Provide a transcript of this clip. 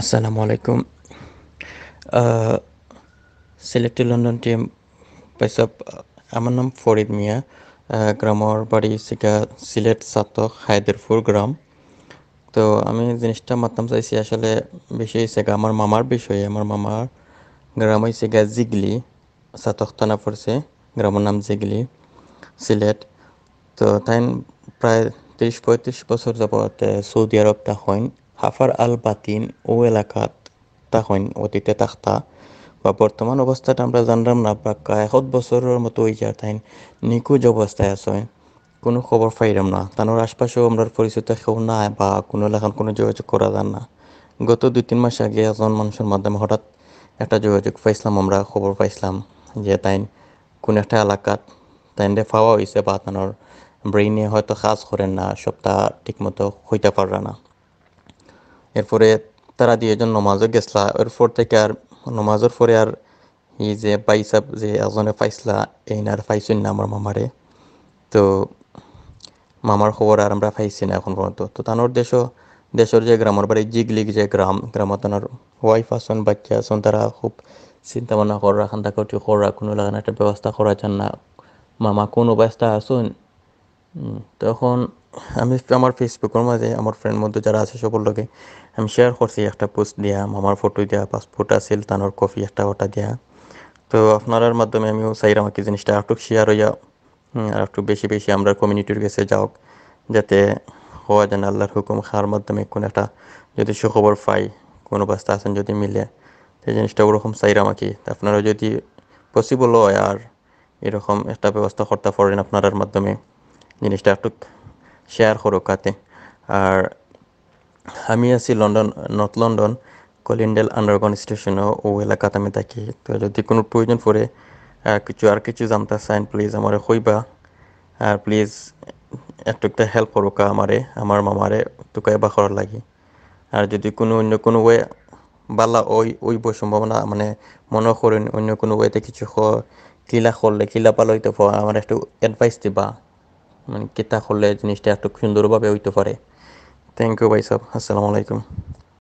আসসালামু আলাইকুম Sylhet London team পেশাব আমার নাম ফরিদ মিয়া uh, গ্রামের বাড়ি সেটা সিলেট সাতক হায়দেরপুর গ্রাম তো আমি জিনিসটা মাতলাম চাইছি আসলে বেশি সেগা আমার মামার বিষয়ে আমার মামার গ্রাম হয়েছে গা জিগলি সাতক থানা পড়ছে গ্রামের নাম জিগলি সিলেট তো তাই প্রায় তিরিশ পঁয়ত্রিশ বছর যাবত সৌদি আরবটা হয়নি হাফার আল বাতিন ও এলাকাত তাহন অতীতে তাখতা বা বর্তমান অবস্থাটা আমরা জানলাম না প্রাক্কা এখত বছরের মতো ওই যার তাইন নিখোঁজ অবস্থায় আছে কোনো খবর পাইলাম না তানোর আশপাশেও আমরা পরিচিত কেউ না বা কোনো এলাকার কোনো যোগাযোগ করা যান না গত দুই তিন মাস আগে এজন মানুষের মাধ্যমে হঠাৎ একটা যোগাযোগ পাইছিলাম আমরা খবর পাইছিলাম যে তাই কোন একটা এলাকাত তাইনরে পাওয়া হয়েছে বা তানোর ব্রেইনে হয়তো কাজ করেন না সপ্তাহ ঠিকমতো হইতে পারে না এরপরে তারা দিয়ে জন নমাজও গেছলা এরপর থেকে আর নমাজের পরে আর ই যে পাইসা যে এজনে পাইছলা এই না আর না আমার মামারে তো মামার খবর আর আমরা পাইছি না এখন পর্যন্ত তো তানোর দেশও দেশের যে গ্রামের বাড়ি জিগলিগ যে গ্রাম গ্রামত তানোর ওয়াইফ আসন বাচ্চা আসন তারা খুব চিন্তা ভাবনা করা খান্তা কটি কোনো লাগানো একটা ব্যবস্থা করা যান না মামা কোনো ব্যবস্থা আসুন তখন আমি আমার ফেসবুকের মাঝে আমার ফ্রেন্ড মধ্যে যারা আছে সকল লোকে আমি শেয়ার করছি একটা পোস্ট দিয়া আমার ফটো দিয়া পাসপোর্ট আছিল তানোর কফি একটা ওটা দিয়া তো আপনার মাধ্যমে আমিও চাই আমাকে জিনিসটা একটু শেয়ার হইয়া আর একটু বেশি বেশি আমরা কমিউনিটির কাছে যাওক যাতে হওয়া যেন আল্লাহর হুকুম খাওয়ার মাধ্যমে কোনো একটা যদি সুখবর পাই কোনো বাস্তা আছেন যদি মিলে সেই জিনিসটা ওরকম চাই আমাকে আপনারা যদি পসিবল হয় আর এরকম একটা ব্যবস্থা করতে পারেন আপনার মাধ্যমে জিনিসটা একটু শেয়ার করো কাতে আর আমি আছি London north London Colindale underground স্টেশনও ও এলাকাতে আমি থাকি তো যদি কোনো প্রয়োজন পড়ে কিছু আর কিছু জানতে চান প্লিজ আমার হইবা আর প্লিজ একটু একটা হেল্প করো কা আমারে আমার মামারে তুকাই বা লাগে আর যদি কোনো অন্য কোনো ওয়ে বালা ওই ওই বই সম্ভাবনা মানে মনে করেন অন্য কোনো ওয়েতে কিছু কিলা করলে কিলা পালইতে আমার একটু অ্যাডভাইস দিবা মানে কেতা হলে জিনিসটা এত সুন্দরভাবে হইতে পারে থ্যাংক ইউ ভাই সাহেব আসসালামু আলাইকুম